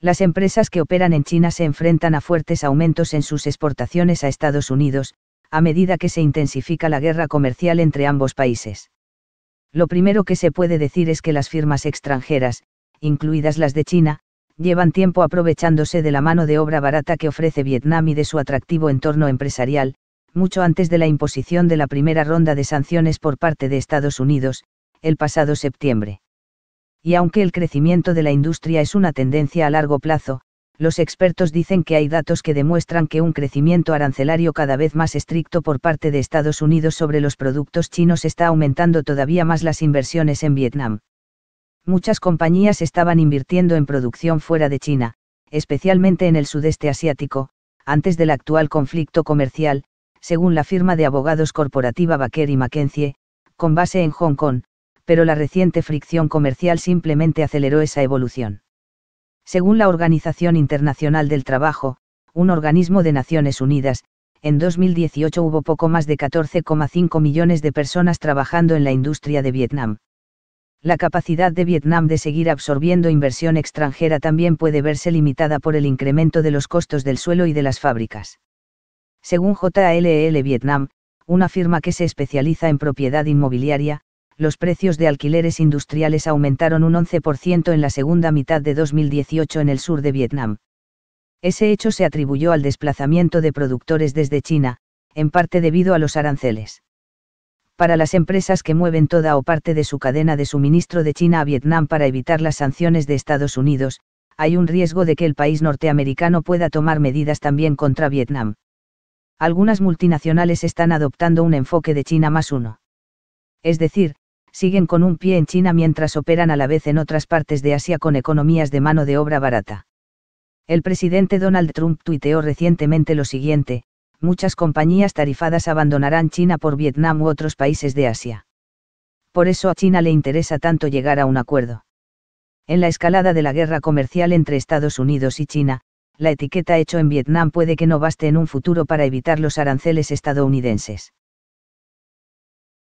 las empresas que operan en China se enfrentan a fuertes aumentos en sus exportaciones a Estados Unidos, a medida que se intensifica la guerra comercial entre ambos países. Lo primero que se puede decir es que las firmas extranjeras, incluidas las de China, llevan tiempo aprovechándose de la mano de obra barata que ofrece Vietnam y de su atractivo entorno empresarial, mucho antes de la imposición de la primera ronda de sanciones por parte de Estados Unidos, el pasado septiembre y aunque el crecimiento de la industria es una tendencia a largo plazo, los expertos dicen que hay datos que demuestran que un crecimiento arancelario cada vez más estricto por parte de Estados Unidos sobre los productos chinos está aumentando todavía más las inversiones en Vietnam. Muchas compañías estaban invirtiendo en producción fuera de China, especialmente en el sudeste asiático, antes del actual conflicto comercial, según la firma de abogados corporativa Baker y McKenzie, con base en Hong Kong, pero la reciente fricción comercial simplemente aceleró esa evolución. Según la Organización Internacional del Trabajo, un organismo de Naciones Unidas, en 2018 hubo poco más de 14,5 millones de personas trabajando en la industria de Vietnam. La capacidad de Vietnam de seguir absorbiendo inversión extranjera también puede verse limitada por el incremento de los costos del suelo y de las fábricas. Según JLL Vietnam, una firma que se especializa en propiedad inmobiliaria, los precios de alquileres industriales aumentaron un 11% en la segunda mitad de 2018 en el sur de Vietnam. Ese hecho se atribuyó al desplazamiento de productores desde China, en parte debido a los aranceles. Para las empresas que mueven toda o parte de su cadena de suministro de China a Vietnam para evitar las sanciones de Estados Unidos, hay un riesgo de que el país norteamericano pueda tomar medidas también contra Vietnam. Algunas multinacionales están adoptando un enfoque de China más uno. Es decir, siguen con un pie en China mientras operan a la vez en otras partes de Asia con economías de mano de obra barata. El presidente Donald Trump tuiteó recientemente lo siguiente, muchas compañías tarifadas abandonarán China por Vietnam u otros países de Asia. Por eso a China le interesa tanto llegar a un acuerdo. En la escalada de la guerra comercial entre Estados Unidos y China, la etiqueta hecho en Vietnam puede que no baste en un futuro para evitar los aranceles estadounidenses.